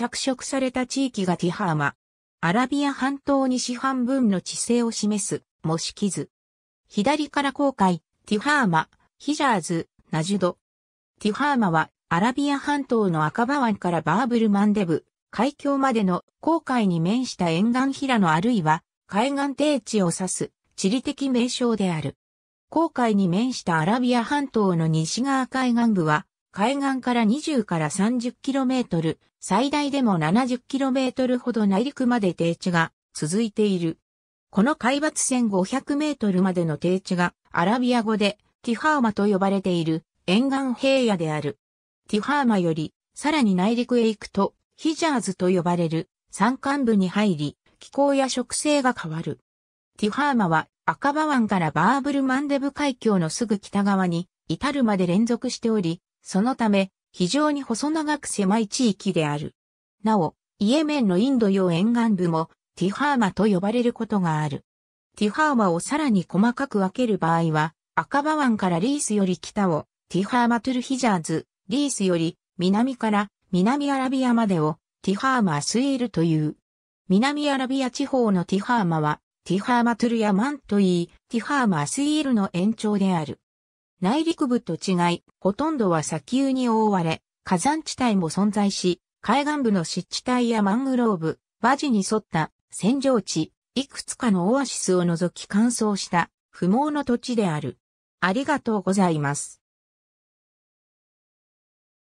着色された地域がティハーマ。アラビア半島西半分の地勢を示す模式図。左から航海、ティハーマ、ヒジャーズ、ナジュド。ティハーマはアラビア半島の赤羽湾からバーブルマンデブ、海峡までの航海に面した沿岸平野あるいは海岸低地を指す地理的名称である。航海に面したアラビア半島の西側海岸部は海岸から20から30キロメートル、最大でも70キロメートルほど内陸まで低地が続いている。この海抜1500メートルまでの低地がアラビア語でティハーマと呼ばれている沿岸平野である。ティハーマよりさらに内陸へ行くとヒジャーズと呼ばれる山間部に入り気候や植生が変わる。ティハーマは赤羽湾からバーブルマンデブ海峡のすぐ北側に至るまで連続しており、そのため、非常に細長く狭い地域である。なお、イエメンのインド洋沿岸部も、ティハーマと呼ばれることがある。ティハーマをさらに細かく分ける場合は、赤羽湾からリースより北を、ティハーマトゥルヒジャーズ、リースより南から南アラビアまでを、ティハーマスイールという。南アラビア地方のティハーマは、ティハーマトゥルヤマンといい、ティハーマスイールの延長である。内陸部と違い、ほとんどは砂丘に覆われ、火山地帯も存在し、海岸部の湿地帯やマングローブ、馬ジに沿った扇状地、いくつかのオアシスを除き乾燥した不毛の土地である。ありがとうございます。